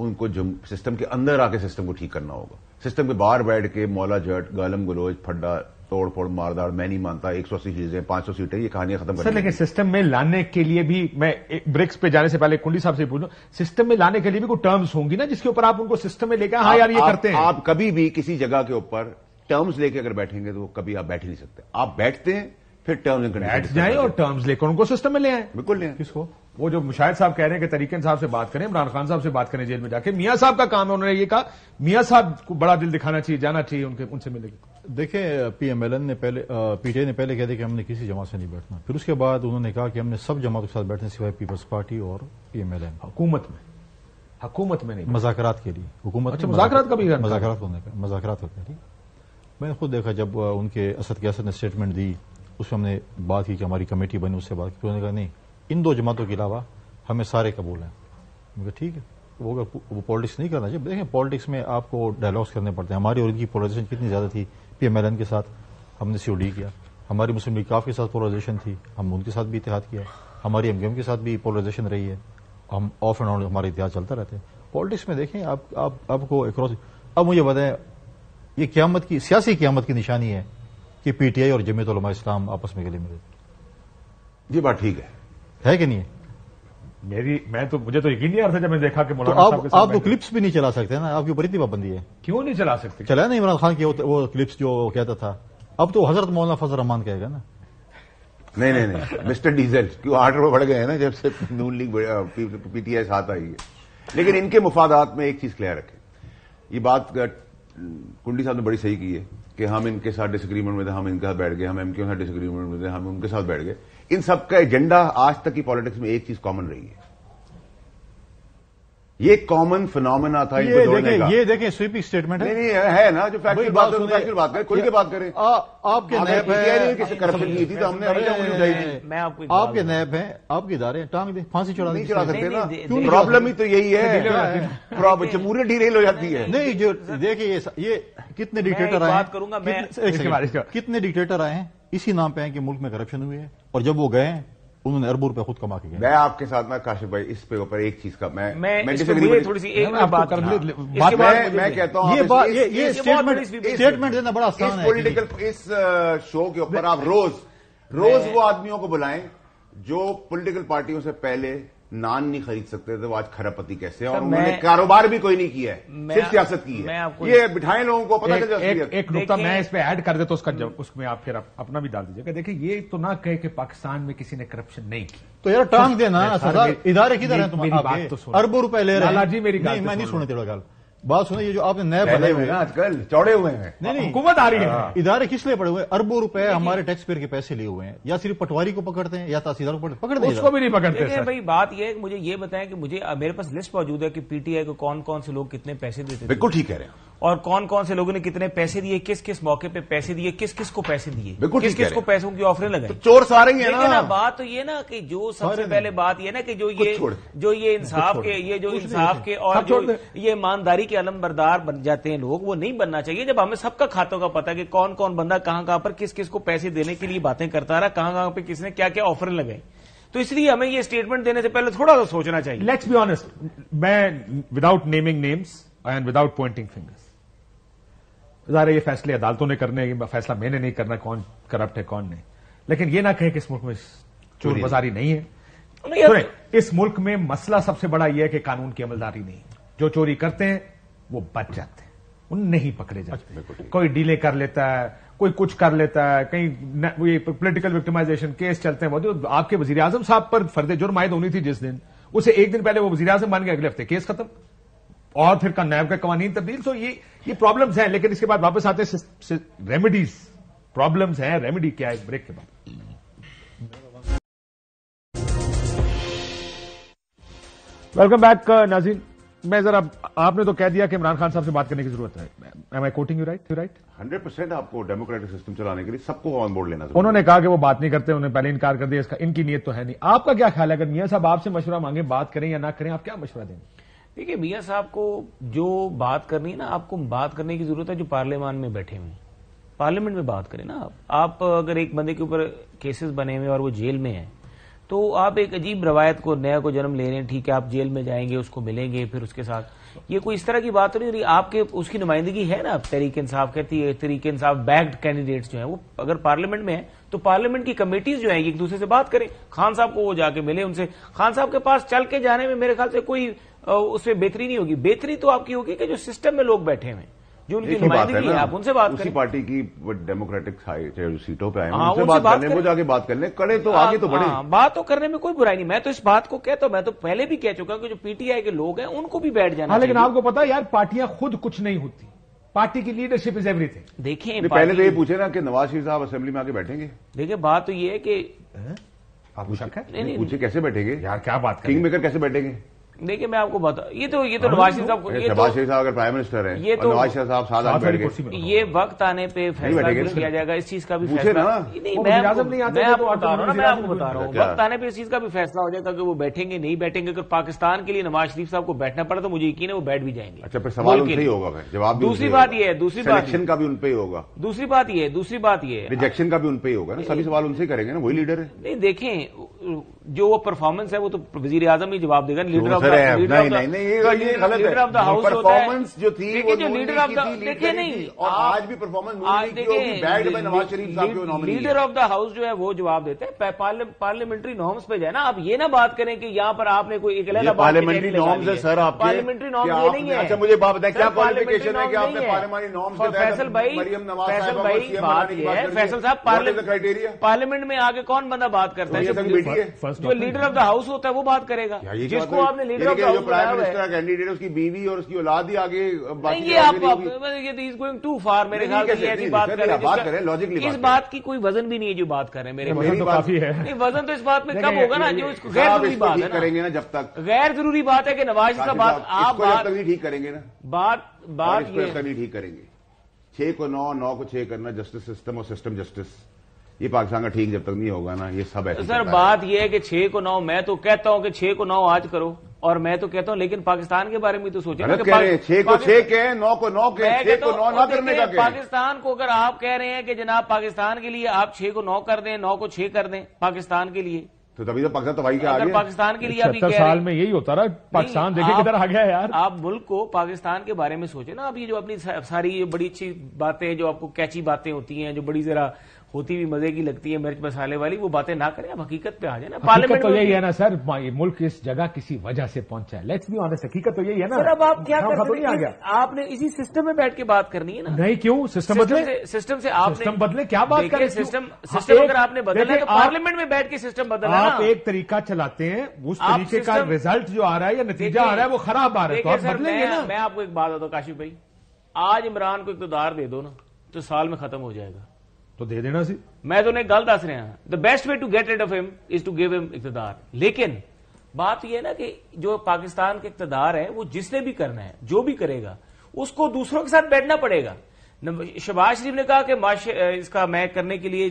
उनको सिस्टम के अंदर आके सिस्टम को ठीक करना होगा सिस्टम के बाहर बैठ के मौला जट गालम गलोज फड्डा तोड़ फोड़ मारदार मैं नहीं मानता एक सौ अस्सी चीजें पांच सौ सीटें ये कहानियां खत्म सर लेकिन सिस्टम में लाने के लिए भी मैं ब्रिक्स पे जाने से पहले कुंडी साहब से पूछूं सिस्टम में लाने के लिए भी कोई टर्म्स होंगी ना जिसके ऊपर आप उनको सिस्टम में लेकर हाँ यार ये करते हैं आप कभी भी किसी जगह के ऊपर टर्म्स लेके अगर बैठेंगे तो कभी आप बैठ ही नहीं सकते आप बैठते हैं फिर टर्म्स एंड बैठ जाए और टर्म्स लेकर उनको सिस्टम में ले आए बिल्कुल ले किसको वो जो मुशाहिद साहब कह रहे हैं कि तरीके साहब से बात करें इमरान खान साहब से बात करें जेल में जाके मियाँ साहब का काम है उन्होंने ये कहा मियाँ साहब को बड़ा दिल दिखाना चाहिए जाना चाहिए उनके उनसे मिलेगी देखिए पीएमएलएन ने पहले पीटीआई ने पहले कह दिया कि हमने किसी जमात से नहीं बैठना फिर उसके बाद उन्होंने कहा कि हमने सब जमातों के साथ बैठने सिवाय पीपल्स पार्टी और पीएमएलएन हुकूमत में हुकूमत में नहीं मजाकरात के लिए हुकूमत अच्छा मजाकरात का भी मजाकरात होने का मजाकरात होते मैंने खुद देखा जब उनके असद के असद ने स्टेटमेंट दी पर हमने बात की कि हमारी कमेटी बनी उससे बात की तो उन्होंने कहा नहीं इन दो जमातों के अलावा हमें सारे कबूल हैं ठीक है वो अगर वो पॉलिटिक्स नहीं करना चाहिए देखें पॉलिटिक्स में आपको डायलॉग्स करने पड़ते हैं हमारी और इनकी पोलराइजेशन कितनी ज़्यादा थी पी के साथ हमने सी किया हमारी मुस्लिम लीग काफ के साथ पोलराइजेशन थी हम उनके साथ भी इतिहाद किया हमारी एम के साथ भी पोलराइजेशन रही है हम ऑफ एंड ऑन हमारे इतिहास चलता रहते हैं पॉलिटिक्स में देखें आप आप आपको अब मुझे बताएं ये क्यामत की सियासी क्यामत की निशानी है कि पीटीआई और उलमा इस्लाम आपस में गले मिले ये बात ठीक है है कि नहीं मेरी मैं तो मुझे तो यकीन नहीं आ रहा था जब मैंने देखा कि मौलाना तो आप, आप तो क्लिप्स भी नहीं चला सकते ना आपकी ऊपर इतनी पाबंदी है क्यों नहीं चला सकते चला ना इमरान खान की वो, वो क्लिप्स जो कहता था अब तो हजरत मौलाना फजल रहमान कहेगा ना नहीं नहीं नहीं मिस्टर डीजल क्यों आठ रुपए बढ़ गए हैं ना जब से नून लीग पीटीआई साथ आई है लेकिन इनके मुफादात में एक चीज क्लियर रखें ये बात कुंडी साहब ने बड़ी सही की है कि हम इनके साथ डिसग्रीमेंट में थे हम इनके साथ बैठ गए हम एम के साथ डिसग्रीमेंट में थे हम उनके साथ बैठ गए इन सबका एजेंडा आज तक की पॉलिटिक्स में एक चीज कॉमन रही है ये कॉमन फिनोमिना था ये देखें ये देखें स्वीपिंग स्टेटमेंट है नहीं, है ना जो फैक्ट्री बात करें फैक्चुअल बात करें खुल के बात करें आपके नैब है किसी करप्शन की थी तो हमने अभी मैं आपको आपके नैब है आपके इदारे टांग दे फांसी चढ़ा नहीं चढ़ा सकते ना प्रॉब्लम ही तो यही है प्रॉब्लम जमहूरियत डिरेल हो जाती है नहीं जो देखिए ये कितने डिक्टेटर आए बात करूंगा मैं कितने डिक्टेटर आए हैं इसी नाम पे हैं कि मुल्क में करप्शन हुई है और जब वो गए उन्होंने अरबों रुपए खुद कमा के गए मैं आपके साथ ना काशिफ भाई इस पे ऊपर एक चीज का मैं मैं, थोड़ी सी एक बात हाँ। बात मैं, मैं कहता हूँ ये ये स्टेटमेंट स्टेटमेंट देना बड़ा आसान है पॉलिटिकल इस शो के ऊपर आप रोज रोज वो आदमियों को बुलाएं जो पॉलिटिकल पार्टियों से पहले नान नहीं खरीद सकते थे वो आज खरापति कैसे और उन्होंने कारोबार भी कोई नहीं किया है सिर्फ सियासत की है ये बिठाए लोगों को पता चल एक, एक, नुकता मैं इस पे ऐड कर देता उसका उसमें आप फिर आप अपना भी डाल दीजिएगा देखिए ये तो ना कहे कि पाकिस्तान में किसी ने करप्शन नहीं की तो यार टांग देना इधारे की तरह तुम्हारी बात तो अरबों रुपए ले रहे हैं जी मेरी तो मैं नहीं सुनने तेरा गाल बात सुनो ये जो आपने नए पड़े हुए हैं आजकल चौड़े हुए हैं नहीं नहीं हुकूमत आ रही है हाँ। इदारे किस लिए पड़े हुए अरबों रुपए हमारे टैक्स पेयर के पैसे लिए हुए हैं या सिर्फ पटवारी को पकड़ते हैं या तहसीलदार को पकड़ते हैं उसको भी नहीं पकड़ते भाई बात यह है मुझे ये बताएं कि मुझे मेरे पास लिस्ट मौजूद है कि पीटीआई को कौन कौन से लोग कितने पैसे देते बिल्कुल ठीक कह रहे हैं और कौन कौन से लोगों ने कितने पैसे दिए किस किस मौके पे पैसे दिए किस किस को पैसे दिए किस किस को पैसों की ऑफरें लगाई तो चोर सारे हैं ना।, ना बात तो ये ना कि जो सबसे पहले बात ये ना कि जो ये जो ये इंसाफ के ये जो इंसाफ के और जो ये ईमानदारी के अलम बरदार बन जाते हैं लोग वो नहीं बनना चाहिए जब हमें सबका खातों का पता है कि कौन कौन बंदा कहाँ कहाँ पर किस किस को पैसे देने के लिए बातें करता रहा कहाँ कहाँ पर किसने क्या क्या ऑफरें लगाई तो इसलिए हमें ये स्टेटमेंट देने से पहले थोड़ा सा सोचना चाहिए लेट्स बी ऑनेस्ट मैं without naming names and without pointing fingers ज़ाहिर ये फैसले अदालतों ने करने फैसला मैंने नहीं करना कौन करप्ट है कौन नहीं लेकिन ये ना कहें कि इस मुल्क में चोर बाजारी नहीं है सुने इस मुल्क में मसला सबसे बड़ा यह है कि कानून की अमलदारी नहीं जो चोरी करते हैं वो बच जाते हैं उन नहीं पकड़े जाते अच्छा, कोई डीले कर लेता है कोई कुछ कर लेता है कहीं ये पोलिटिकल विक्टिमाइजेशन केस चलते हैं वो जो आपके वजीर आजम साहब पर फर्द जुर्माइद तो होनी थी जिस दिन उसे एक दिन पहले वो वजीर आजम बन गए अगले हफ्ते केस खत्म और फिर का नैब का कवानीन तब्दील सो ये ये प्रॉब्लम्स हैं लेकिन इसके बाद वापस आते हैं रेमेडीज प्रॉब्लम्स हैं रेमेडी क्या है ब्रेक के बाद वेलकम बैक नाजीन मैं जरा आपने तो कह दिया कि इमरान खान साहब से बात करने की जरूरत है am I quoting you right you right hundred percent आपको डेमोक्रेटिक सिस्टम चलाने के लिए सबको ऑन बोर्ड लेना उन्होंने कहा कि वो बात नहीं करते उन्होंने पहले इनकार कर दिया इसका इनकी नीयत तो है नहीं आपका क्या ख्याल है अगर मियाँ साहब आपसे मशवरा मांगे बात करें या ना करें आप क्या मशवरा देंगे देखिए मियाँ साहब को जो बात करनी है ना आपको बात करने की जरूरत है जो पार्लियामान में बैठे हुए पार्लियामेंट में बात करें ना आप आप अगर एक बंदे के ऊपर केसेस बने हुए और वो जेल में है तो आप एक अजीब रवायत को नया को जन्म ले रहे हैं ठीक है आप जेल में जाएंगे उसको मिलेंगे फिर उसके साथ ये कोई इस तरह की बात तो नहीं रही आपके उसकी नुमाइंदगी है ना तरीके इंसाफ कहती है तरीके इंसाफ बैग्ड कैंडिडेट्स जो है वो अगर पार्लियामेंट में है तो पार्लियामेंट की कमेटीज जो आएंगी एक दूसरे से बात करें खान साहब को वो जाके मिले उनसे खान साहब के पास चल के जाने में मेरे ख्याल से कोई उसमें बेहतरी नहीं होगी बेहतरी तो आपकी होगी कि जो सिस्टम में लोग बैठे हुए जो उनकी नुमाइंदगी है आप उनसे बात करें पार्टी की डेमोक्रेटिक सीटों पर आए हाँ, उनसे बात, करने वो जाके बात कर ले कड़े तो आगे तो हाँ, बढ़े हाँ, बात तो करने में कोई बुराई नहीं मैं तो इस बात को कहता तो, हूं मैं तो पहले भी कह चुका हूं कि जो पीटीआई के लोग हैं उनको भी बैठ जाना लेकिन आपको पता है यार पार्टियां खुद कुछ नहीं होती पार्टी की लीडरशिप इज एवरीथिंग देखिए पहले तो ये पूछे ना कि नवाज शरीफ साहब असेंबली में आके बैठेंगे देखिए बात तो ये है कि आपको शक है नहीं, नहीं, नहीं पूछे कैसे बैठेंगे यार क्या बात किंग मेकर कैसे बैठेंगे देखिए मैं आपको बता ये तो ये तो नवाज शरीफ साहब नवाज शरीफ साहब अगर प्राइम मिनिस्टर हैं ये तो नवाज शरीफ साहब तो- साथ आठ बैठ ये वक्त आने पे फैसला किया जाएगा इस चीज का भी फैसला नहीं मैं आपको बता रहा हूँ मैं आपको बता रहा हूँ वक्त आने पे इस चीज का भी फैसला हो जाएगा कि वो बैठेंगे नहीं बैठेंगे अगर पाकिस्तान के लिए नवाज शरीफ साहब को बैठना पड़ा तो मुझे यकीन है वो बैठ भी जाएंगे अच्छा फिर सवाल उनसे ही होगा जवाब दूसरी बात ये है दूसरी बात इलेक्शन का भी उनपे ही होगा दूसरी बात ये दूसरी बात ये रिजेक्शन का भी उनपे ही होगा ना सभी सवाल उनसे करेंगे ना वही लीडर है नहीं देखें जो वो परफॉर्मेंस है वो तो वजीर आजम ही जवाब देगा leader of leader of the house performance जो थी जो लीडर ऑफ द देखिए नहीं और आज भी परफॉर्मेंस बैड में नवाज शरीफ साहब लीडर ऑफ द हाउस जो है वो जवाब देते हैं पार्लियामेंट्री नॉर्म्स पे जाए ना आप ये ना बात करें कि यहाँ पर आपने कोई एक पार्लियामेंट्री नॉर्म्स है सर आप पार्लियामेंट्री नॉर्म ये नहीं है अच्छा मुझे बात बताए क्या क्वालिफिकेशन है कि आपने पार्लियामेंट्री नॉर्म्स फैसल भाई फैसल भाई बात ये है फैसल साहब पार्लियामेंट में आके कौन बंदा बात करता तो है जो लीडर ऑफ द हाउस होता है वो बात करेगा जिसको आपने leader of the house prime minister का कैंडिडेट है उसकी बीवी और उसकी औलाद ही आगे ये आप मतलब ये इज गोइंग टू फार मेरे ख्याल से ऐसी बात करें लॉजिकली इस बात की कोई वजन भी नहीं है जो बात कर रहे हैं मेरे वजन तो काफी है वजन तो इस बात में कम होगा ना जो इसको गैर जरूरी बात है करेंगे ना जब तक गैर जरूरी बात है कि नवाज का बात आप बात ठीक करेंगे ना बात बात कभी ठीक करेंगे छह को नौ नौ को छह करना जस्टिस सिस्टम और सिस्टम जस्टिस ये पाकिस्तान का ठीक जब तक नहीं होगा ना ये सब है सर बात यह है कि छह को नौ मैं तो कहता हूं कि छह को नौ आज करो और मैं तो कहता हूं लेकिन पाकिस्तान के बारे में तो सोचे छह को छह के नौ को नौ के छह को नौ ना करने का पाकिस्तान को अगर आप कह रहे हैं कि जनाब पाकिस्तान के लिए आप छह को नौ कर दें नौ को छह कर दें पाकिस्तान के लिए तो तभी तो पाकिस्तान भाई के आगे पाकिस्तान के लिए अभी साल में यही होता रहा पाकिस्तान देखे किधर आ गया यार आप मुल्क को पाकिस्तान के बारे में सोचे ना अभी ये जो अपनी सारी बड़ी अच्छी बातें जो आपको कैची बातें होती हैं जो बड़ी जरा होती भी मजे की लगती है मिर्च मसाले वाली वो बातें ना करें आप हकीकत पे आ जाए ना पार्लियामेंट तो यही है ना सर मुल्क इस जगह किसी वजह से पहुंचा है लेट्स बी ऑनेस्ट हकीकत तो यही है ना सर अब आप क्या कर नहीं हैं आपने इसी सिस्टम में बैठ के बात करनी है ना नहीं क्यों सिस्टम बदले सिस्टम से आप सिस्टम बदले क्या बात करें सिस्टम सिस्टम अगर आपने बदला तो पार्लियामेंट में बैठ के सिस्टम बदला आप एक तरीका चलाते हैं उस तरीके का रिजल्ट जो आ रहा है या नतीजा आ रहा है वो खराब आ रहा है तो मैं आपको एक बात बताऊ हूँ काशिफ भाई आज इमरान को इकतदार दे दो ना तो साल में खत्म हो जाएगा तो दे देना सी मैं तो ਇੱਕ गल दस रहा हूं the best way to get rid of him is to give him ਇਕਤदार लेकिन बात यह है ना कि जो पाकिस्तान के इकतदार है वो जिसने भी करना है जो भी करेगा उसको दूसरों के साथ बैठना पड़ेगा शबाज शरीफ ने कहा कि इसका मैं करने के लिए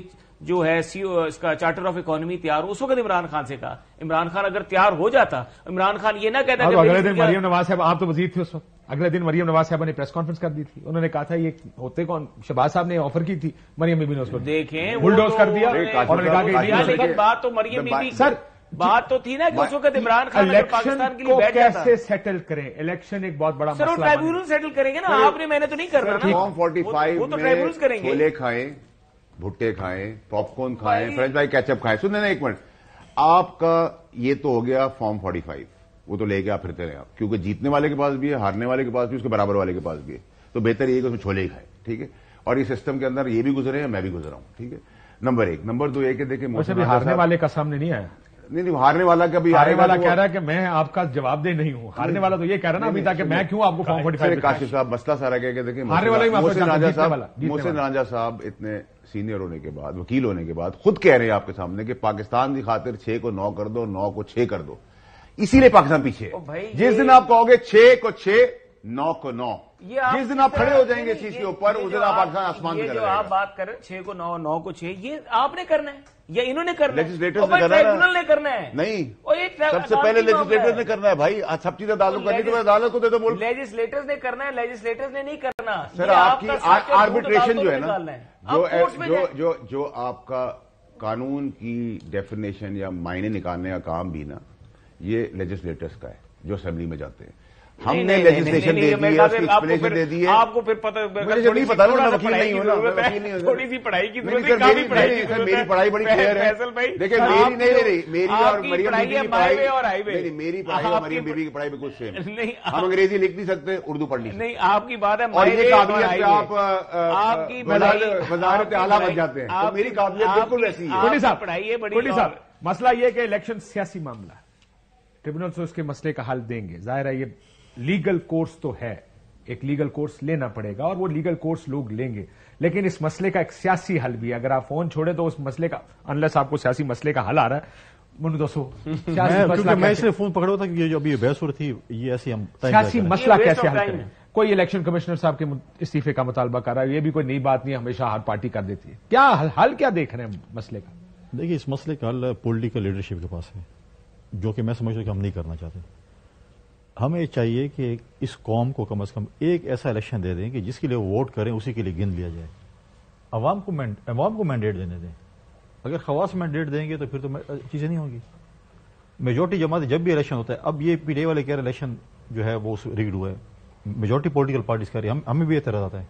जो है सीओ इसका चार्टर ऑफ इकोनॉमी तैयार उस वक्त इमरान खान से कहा इमरान खान अगर तैयार हो जाता इमरान खान ये ना कहता अगले दिन मरियम नवाज साहब आप तो वजीर थे उस वक्त अगले दिन मरियम नवाज साहब ने प्रेस कॉन्फ्रेंस कर दी थी उन्होंने कहा था ये होते कौन शबाज साहब ने ऑफर की थी मरियम बीबी ने उसको देखें बुलडोज कर तो दिया और उन्होंने कहा बात तो मरियम बीबी सर बात तो थी ना कि उस वक्त इमरान खान पाकिस्तान के लिए बैठ कैसे सेटल करें इलेक्शन एक बहुत बड़ा सर वो ट्राइब्यूनल सेटल करेंगे ना आपने मैंने तो नहीं करना फॉर्म फोर्टी फाइव वो तो ट्राइब्यूनल करेंगे छोले खाएं भुट्टे खाएं पॉपकॉर्न खाएं फ्रेंच फ्राई कैचअप खाएं सुन लेना एक मिनट आपका ये तो हो गया फॉर्म फोर्टी फाइव वो तो लेके आप फिरते रहे आप क्योंकि जीतने वाले के पास भी है हारने वाले के पास भी उसके बराबर वाले के पास भी है तो बेहतर ये कि उसमें छोले ही खाए ठीक है और ये सिस्टम के अंदर ये भी गुजरे हैं मैं भी गुजरा हूं ठीक है नंबर एक नंबर दो एक देखे मुझे हारने वाले का सामने नहीं आया नहीं नहीं हारने वाला का भी हारने वाला तो कह रहा है कि मैं आपका जवाबदेह नहीं हूं हारने वाला तो ये कह रहा ना अभी ताकि मैं क्यों आपको फॉर्म फोर्टी काशिफ साहब मसला सारा कह के देखिए हारने वाला मोहसिन राजा साहब मोहसिन राजा साहब इतने सीनियर होने के बाद वकील होने के बाद खुद कह रहे हैं आपके सामने कि पाकिस्तान की खातिर छह को नौ कर दो नौ को छह कर दो इसीलिए पाकिस्तान पीछे जिस दिन आप कहोगे छह को छह नौ को नौ जिस दिन आप खड़े हो जाएंगे चीज के ऊपर उस दिन आप पाकिस्तान आसमान में आप बात कर छह को नौ नौ को छह ये आपने करना है या इन्होंने करना लेजिस्लेटर्स ने करना है ने करना है नहीं और ये सबसे पहले लेजिस्लेटर्स ने करना है भाई सब चीज अदालत तो करनी तो अदालत को दे दो बोल लेजिस्लेटर्स ने करना है लेजिस्लेटर्स ने नहीं करना सर आपकी आर्बिट्रेशन जो है ना जो जो जो आपका कानून की डेफिनेशन या मायने निकालने का काम भी ना ये लेजिस्लेटर्स का है जो असेंबली में जाते हैं हमने लेजिस्लेशन दे दी है उसकी एक्सप्लेनेशन दे दी है आपको फिर पता मुझे जब नहीं पता ना वकील नहीं होना वकील नहीं थोड़ी सी पढ़ाई की जरूरत है काफी पढ़ाई की सर मेरी पढ़ाई बड़ी क्लियर है फैसल भाई देखिए मेरी नहीं नहीं मेरी और मरियम बीबी की पढ़ाई और हाईवे मेरी मेरी पढ़ाई और मरियम बीबी की पढ़ाई में कुछ सेम नहीं हम अंग्रेजी लिख नहीं सकते उर्दू पढ़ नहीं नहीं आपकी बात है और ये काबिलियत आप आपकी बाजार पे आला बन जाते हैं तो मेरी काबिलियत बिल्कुल ऐसी है साहब पढ़ाई है बड़ी साहब मसला ये कि इलेक्शन सियासी मामला है से उसके मसले का हल देंगे जाहिर है ये लीगल कोर्स तो है एक लीगल कोर्स लेना पड़ेगा और वो लीगल कोर्स लोग लेंगे लेकिन इस मसले का एक सियासी हल भी अगर आप फोन छोड़े तो उस मसले का अनलेस आपको सियासी मसले का हल आ रहा है मसला कैसे हल कोई इलेक्शन कमिश्नर साहब के इस्तीफे का मुतालबा कर रहा है ये भी कोई नई बात नहीं हमेशा हर पार्टी कर देती है क्या हल क्या देख रहे हैं मसले का देखिए इस मसले का हल पोलिटिकल लीडरशिप के पास है जो कि मैं समझता कि हम नहीं करना चाहते हमें चाहिए कि इस कौम को कम अज़ कम एक ऐसा इलेक्शन दे दें कि जिसके लिए वोट करें उसी के लिए गिन लिया जाए अवाम को अवाम को मैंडेट देने दें अगर खवास मैंडेट देंगे तो फिर तो चीज़ें नहीं होंगी मेजोरिटी जमात जब भी इलेक्शन होता है अब ये पी वाले कह रहे इलेक्शन जो है वो रिग्ड हुआ है मेजोरिटी पोलिटिकल पार्टीज कह रही है हम हमें भी एतराज आता है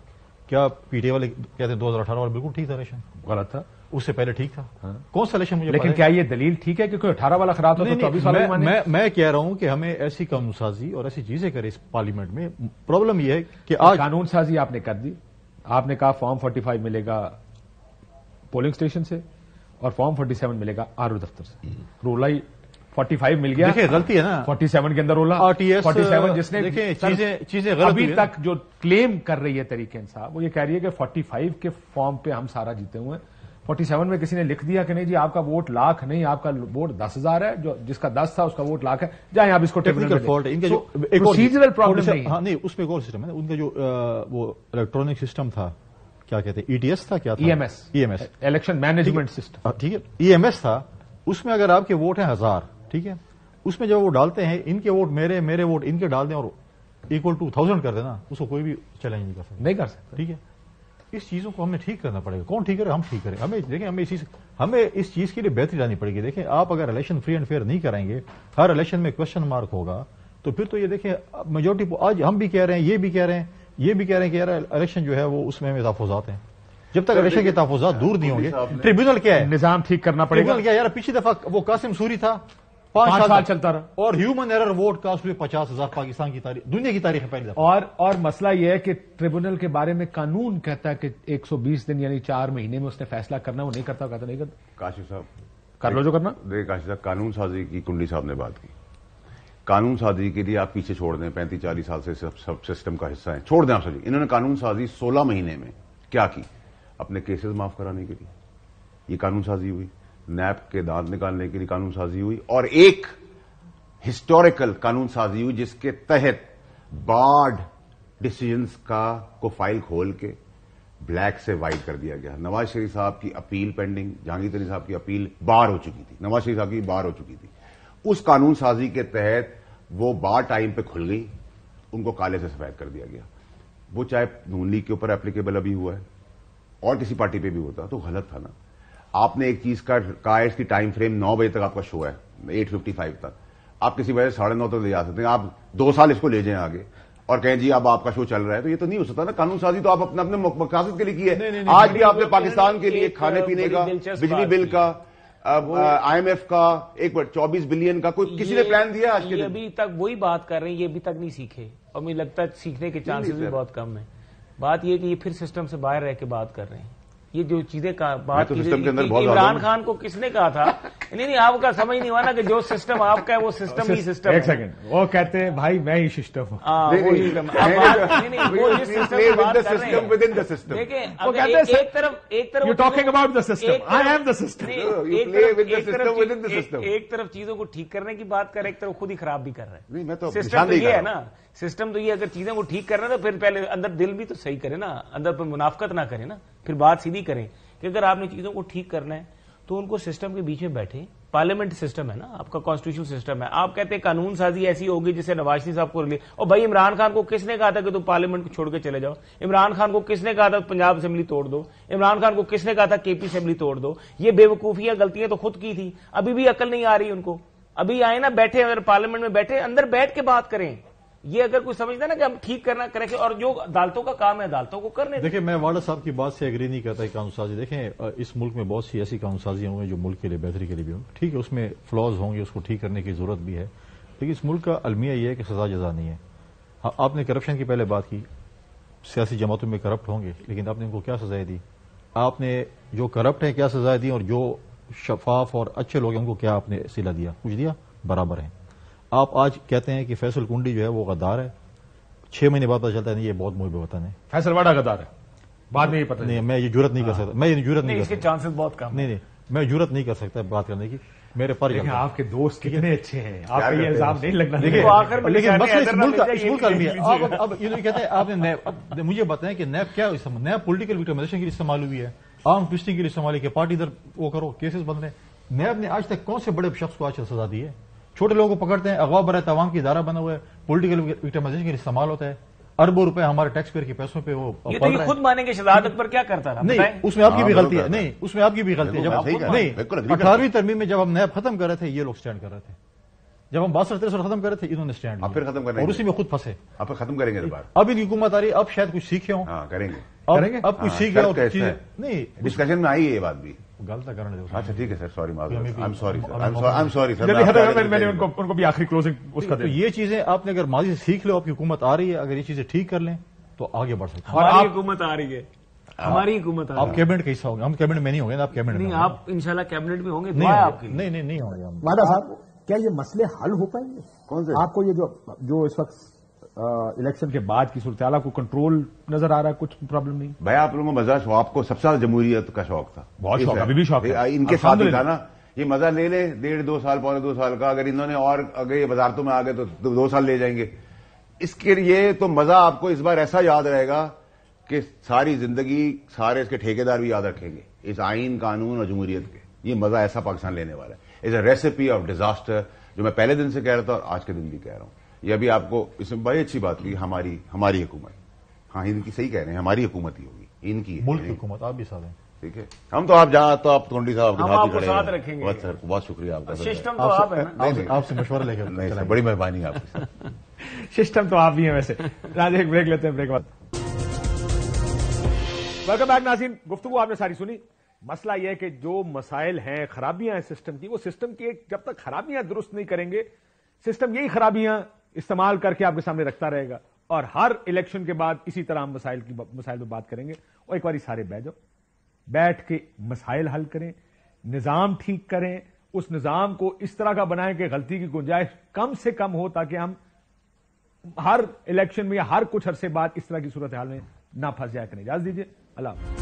क्या पी वाले कहते हैं दो हज़ार अठारह वाले बिल्कुल ठीक था इलेक्शन गलत था उससे पहले ठीक था हाँ? कौन सा इलेक्शन मुझे लेकिन क्या ये दलील ठीक है क्योंकि अठारह वाला खराब था तो चौबीस वाला मैं, मैं मैं कह रहा हूं कि हमें ऐसी कानून साजी और ऐसी चीजें करें इस पार्लियामेंट में प्रॉब्लम यह है कि आज कानून साजी आपने कर दी आपने कहा फॉर्म फोर्टी फाइव मिलेगा पोलिंग स्टेशन से और फॉर्म फोर्टी सेवन मिलेगा आर दफ्तर से रोला ही फोर्टी फाइव मिल गया देखिए गलती है ना फोर्टी सेवन के अंदर रोला फोर्टी सेवन जिसने चीजें चीजें अभी तक जो क्लेम कर रही है तरीके इंसाफ वो ये कह रही है कि फोर्टी फाइव के फॉर्म पे हम सारा जीते हुए हैं 47 में किसी ने लिख दिया कि नहीं जी आपका वोट लाख नहीं आपका वोट दस हजार है जो जिसका दस था उसका वोट लाख है जाए आप इसको टेक्निकल फॉल्ट इनका जो एक प्रोसीजरल प्रॉब्लम नहीं हाँ नहीं उसमें एक और सिस्टम है उनका जो आ, वो इलेक्ट्रॉनिक सिस्टम था क्या कहते हैं ईटीएस e था क्या EMS EMS election management system ठीक है ईएमएस हाँ, e था उसमें अगर आपके वोट है हजार ठीक है उसमें जब वो डालते हैं इनके वोट मेरे मेरे वोट इनके डाल दें और इक्वल टू थाउजेंड कर देना उसको कोई भी चैलेंज नहीं कर सकता नहीं कर सकता ठीक है इस चीजों को हमें ठीक करना पड़ेगा कौन ठीक करे हम ठीक करें हमें देखें हमें इस हमें इस चीज के लिए बेहतरी लानी पड़ेगी देखें आप अगर इलेक्शन फ्री एंड फेयर नहीं कराएंगे हर इलेक्शन में क्वेश्चन मार्क होगा तो फिर तो ये देखें मेजोरिटी आज हम भी कह रहे हैं ये भी कह रहे हैं ये भी कह रहे हैं कि यार इलेक्शन जो है वो उसमें हमें तहफात हैं जब तक इलेक्शन के तहफात दूर नहीं होंगे ट्रिब्यूनल क्या है निजाम ठीक करना पड़ेगा क्या यार पिछली दफा वो कासिम सूरी था पांच साल, साल चलता रहा और ह्यूमन एरर वोट कास्ट हुए पचास हजार पाकिस्तान की तारीख दुनिया की तारीख पहली और और मसला यह है कि ट्रिब्यूनल के बारे में कानून कहता है कि 120 दिन यानी चार महीने में उसने फैसला करना वो नहीं करता कहता नहीं करता काशिफ साहब कर लो जो करना देखिए काशिफ साहब कानून साजी की कुंडी साहब ने बात की कानून साजी के लिए आप पीछे छोड़ दें पैंतीस चालीस साल से सब, सब सिस्टम का हिस्सा है छोड़ दें आप सभी इन्होंने कानून साजी सोलह महीने में क्या की अपने केसेस माफ कराने के लिए ये कानून साजी हुई नैप के दांत निकालने के लिए कानून साजी हुई और एक हिस्टोरिकल कानून साजी हुई जिसके तहत बाढ़ डिसीजंस का को फाइल खोल के ब्लैक से वाइट कर दिया गया नवाज शरीफ साहब की अपील पेंडिंग जहांगीर तरी साहब की अपील बार हो चुकी थी नवाज शरीफ साहब की बार हो चुकी थी उस कानून साजी के तहत वो बार टाइम पे खुल गई उनको काले से सफेद कर दिया गया वो चाहे नून लीग के ऊपर एप्लीकेबल अभी हुआ है और किसी पार्टी पे भी होता तो गलत था ना आपने एक चीज का कहा है इसकी टाइम फ्रेम नौ बजे तक आपका शो है एट फिफ्टी फाइव तक आप किसी वजह से साढ़े नौ तक ले जा सकते हैं आप दो साल इसको ले जाए आगे और कहें जी अब आपका शो चल रहा है तो ये तो नहीं हो सकता ना कानून साजी तो आप अपने अपने मकासद के लिए की है आज भी आपने पाकिस्तान के लिए खाने पीने का बिजली बिल का अब आईएमएफ का एक चौबीस बिलियन का कोई किसी ने प्लान दिया आज के अभी तक वही बात कर रहे हैं ये अभी तक नहीं सीखे और मुझे लगता है सीखने के चांसेस भी बहुत कम है बात यह कि ये फिर सिस्टम से बाहर रह के बात कर रहे हैं ये जो चीजें बात तो सिस्टम के अंदर इमरान खान को किसने कहा था नहीं नहीं आपका समझ नहीं हुआ ना कि जो सिस्टम आपका है वो सिस्टम ही सिस्टम एक सेकंड वो कहते हैं भाई मैं ही सिस्टम हूँ एक तरफ एक तरफ talking about the system I am the system एक तरफ चीजों को ठीक करने की बात कर एक तरफ खुद ही खराब भी कर रहे हैं सिस्टम तो तो ये है ना सिस्टम तो ये अगर चीजें वो ठीक कर रहे हैं तो फिर पहले अंदर दिल भी तो सही करे ना अंदर पर मुनाफ्त ना करें ना फिर बात सीधी करें कि अगर आपने चीजों को ठीक करना है तो उनको सिस्टम के बीच में बैठे पार्लियामेंट सिस्टम है ना आपका कॉन्स्टिट्यूशन सिस्टम है आप कहते हैं कानून साजी ऐसी होगी जिसे नवाज शरीफ साहब को लिए और भाई इमरान खान को किसने कहा था कि तुम पार्लियामेंट को छोड़ के चले जाओ इमरान खान को किसने कहा था पंजाब असेंबली तोड़ दो इमरान खान को किसने कहा था केपी असेंबली तोड़ दो ये बेवकूफियां गलतियां तो खुद की थी अभी भी अकल नहीं आ रही उनको अभी आए ना बैठे अगर पार्लियामेंट में बैठे अंदर बैठ के बात करें ये अगर कोई समझता ना कि हम ठीक करना करें और जो अदालतों का काम है अदालतों को करने देखिए मैं वाड़ा साहब की बात से एग्री नहीं करता कानून साजी देखें इस मुल्क में बहुत सी ऐसी कानून साजियां होंगी जो मुल्क के लिए बेहतरी के लिए भी होंगी ठीक है उसमें फ्लॉज होंगे उसको ठीक करने की जरूरत भी है लेकिन इस मुल्क का अलमिया यह है कि सजा जजा नहीं है हाँ, आपने करप्शन की पहले बात की सियासी जमातों में करप्ट होंगे लेकिन आपने उनको क्या सजाएं दी आपने जो करप्ट है क्या सजाएं दी और जो शफाफ और अच्छे लोग हैं उनको क्या आपने सिला दिया कुछ दिया बराबर है आप आज कहते हैं कि फैसल कुंडी जो है वो गद्दार है छह महीने बाद पता चलता है ये बहुत मुहिब वतन फैसल वाड़ा गद्दार है बाद में ये पता नहीं मैं ये जरूरत हाँ। नहीं कर सकता मैं जरूरत नहीं, नहीं इसके चांसेस बहुत कम नहीं नहीं मैं जरूरत नहीं कर सकता बात करने की मेरे पर आपके दोस्त कितने अच्छे हैं आपका ये इल्जाम नहीं लगना लेकिन आखिर लेकिन अब अब ये कहते हैं आपने मुझे बताएं कि नैब क्या नैब पॉलिटिकल विक्टिमाइजेशन के लिए इस्तेमाल हुई है आम ट्विस्टिंग के लिए इस्तेमाल है पार्टी इधर वो करो केसेस बंद रहे नैब ने आज तक कौन से बड़े शख्स को आज सजा दी है छोटे लोगों को पकड़ते हैं अगवा बर तमाम की इधारा बना हुआ है पोलिटिकल विक्टिमाइजेशन के इस्तेमाल होता है अरबों रुपए हमारे टैक्स पेयर के पैसों पे वो ये तो ये खुद मानेंगे शहजाद अकबर क्या करता था नहीं हाँ, उसमें आपकी भी गलती है नहीं उसमें आपकी भी गलती है जब नहीं अठारहवीं तरमीम में जब हम नैब खत्म कर रहे थे ये लोग स्टैंड कर रहे थे जब हम बासठ तिरसठ खत्म करे थे इन्होंने स्टैंड फिर खत्म कर उसी में खुद फंसे आप फिर खत्म करेंगे अब इनकी हुकूमत आ रही अब शायद कुछ सीखे हो हाँ, करेंगे अब कुछ हाँ, सीखे हो नहीं डिस्कशन में आई है ये बात भी गलत करने है अच्छा ठीक है sir sorry I am sorry sir I am sorry sir मैंने उनको उनको भी आखिरी क्लोजिंग उसका तो ये चीजें आपने अगर माजी से सीख लो आपकी हुकूमत आ रही है अगर ये चीजें ठीक कर लें तो आगे बढ़ सकते हैं हमारी हुकूमत आ रही है हमारी हुकूमत आप कैबिनेट कैसा होंगे हम कैबिनेट में नहीं होंगे आप कैबिनेट नहीं आप इंशाल्लाह कैबिनेट में होंगे नहीं आपकी नहीं नहीं नहीं होंगे हम वादा साहब क्या ये मसले हल हो पाएंगे कौन से आपको ये जो जो इस वक्त इलेक्शन के बाद की सूरत आपको कंट्रोल नजर आ रहा है कुछ प्रॉब्लम नहीं भाई आप लोगों को मजा शौक आपको सबसे ज्यादा जमहूरियत का शौक था बहुत शौक अभी भी शौक है इनके साथ ही था ना ये मजा ले ले डेढ़ दो साल पौने दो साल का अगर इन्होंने और अगर ये वजारतों में आ गए तो दो साल ले जाएंगे इसके लिए तो मजा आपको इस बार ऐसा याद रहेगा कि सारी जिंदगी सारे इसके ठेकेदार भी याद रखेंगे इस आइन कानून और जमहूरियत के ये मजा ऐसा पाकिस्तान लेने वाला है is a recipe of disaster जो मैं पहले दिन से कह रहा था और आज के दिन भी कह रहा हूं यह भी आपको इसमें बड़ी अच्छी बात हुई हमारी हमारी हुकूमत हाँ इनकी सही कह रहे हैं हमारी हुकूमत ही होगी इनकी मुल्क की हुकूमत आप भी साथ हैं ठीक है हम तो आप जहाँ तो आप तोंडी साहब के साथ रखेंगे बहुत सर बहुत शुक्रिया आपका सिस्टम तो आप है आपसे मशवरा लेकर नहीं बड़ी मेहरबानी आपकी सिस्टम तो आप ही हैं वैसे राजे एक ब्रेक लेते हैं ब्रेक बाद वेलकम बैक नासिन गुफ्तु आपने सारी सुनी मसला यह है कि जो मसाइल हैं खराबियां हैं सिस्टम की वो सिस्टम की जब तक खराबियां दुरुस्त नहीं करेंगे सिस्टम यही खराबियां इस्तेमाल करके आपके सामने रखता रहेगा और हर इलेक्शन के बाद इसी तरह हम मसाइल की मसाइल पर बात करेंगे और एक बार सारे बैठ जाओ बैठ के मसाइल हल करें निज़ाम ठीक करें उस निज़ाम को इस तरह का बनाएं कि गलती की गुंजाइश कम से कम हो ताकि हम हर इलेक्शन में या हर कुछ अरसे बाद इस तरह की सूरत हाल में ना फंस जाए करें इजाजत दीजिए अल्लाह